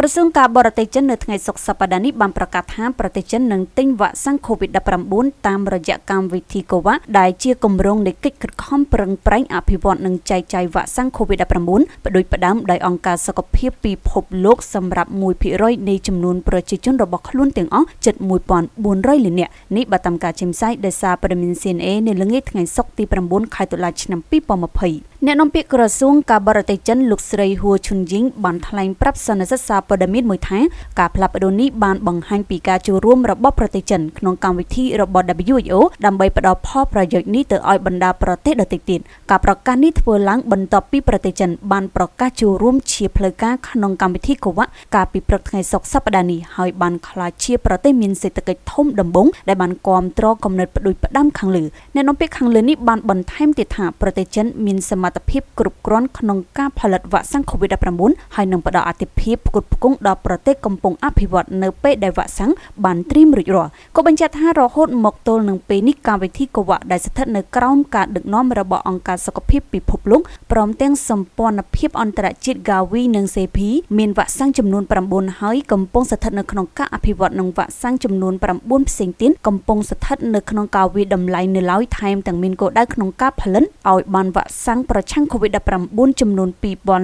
ក្រសួងការបរទេសចិននៅថ្ងៃសុក្រសប្តាហ៍នេះបានប្រកាសថាប្រទេសចិននឹងទិញវ៉ាក់សាំង COVID-19 តាមរយៈកម្មវិធី COVAX ដែលជាគម្រោងនៃកិច្ចខិតខំប្រឹងប្រែងអភិវឌ្ឍនិងចែកចាយវ៉ាក់សាំង COVID-19 បដូចផ្ដាំដោយអង្គការសុខភាពពិភពលោកសម្រាប់1%នៃចំនួនប្រជាជនរបស់ខ្លួនទាំងអស់ជិត1400លាននាក់នេះបើតាមការចេញផ្សាយដោយសារព័ត៌មាន CNN នៅល្ងាចថ្ងៃសុក្រទី9ខែតុលាឆ្នាំ2020អ្នកនាំពាក្យក្រសួងការបរទេសចិនលោកស្រីហួឈុនយីងបានថ្លែងប្រាប់សន្និសីទសារព័ត៌មានមួយថាការផ្លាស់ប្តូរនេះបានបង្ហាញពីការចូលរួមរបស់ប្រទេសចិនក្នុងកម្មវិធីរបស់ WHO ដើម្បីផ្តល់ផលប្រយោជន៍នេះទៅឲ្យបណ្ដាប្រទេសដទៃទៀតការប្រកាសនេះធ្វើឡើងបន្ទាប់ពីប្រទេសចិនបានប្រកាសចូលរួមជាផ្លូវការក្នុងកម្មវិធី COVAX កាលពីព្រឹកថ្ងៃសុក្រសប្តាហ៍នេះហើយបានក្លាយជាប្រទេសមានសេដ្ឋកិច្ចធំដំបូងដែលបានគ្រប់គ្រងកំណត់ផ្ដួចផ្ដើមខាងលើអ្នកនាំពាក្យខាងលើនេះបានបន្ថែមទៀតថាប្រទេសចិនមានសមត្ថត្ថភាពគ្រប់គ្រាន់ក្នុងការផលិតវ៉ាក់សាំង COVID-19 ហើយនឹងផ្តល់អាទិភាពផ្គត់ផ្គង់ដល់ប្រទេសកំពុងអភិវឌ្ឍនៅពេលដែលវ៉ាក់សាំងបានត្រៀមរួចរាល់ក៏បញ្ជាក់ថារហូតមកទល់នឹងពេលនេះកម្មវិធីកូវ៉ាក់ដែលស្ថិតនៅក្រោមការដឹកនាំរបស់អង្គការសុខភាពពិភពលោកព្រមទាំងសម្ព័ន្ធភាពអន្តរជាតិ Gavi និង CEPI មានវ៉ាក់សាំងចំនួន9ហើយកំពុងស្ថិតនៅក្នុងការអភិវឌ្ឍនិងវ៉ាក់សាំងចំនួន9ផ្សេងទៀតកំពុងស្ថិតនៅក្នុងការវាតម្លៃនៅឡើយថែមទាំងមានគោលដៅក្នុងការផលិតឲ្យបានវ៉ាក់សាំងប្រប្រឆាំង COVID-19 ចំនួន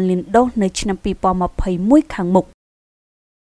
2,000លានដូសនៅឆ្នាំ2021ខាងមុខ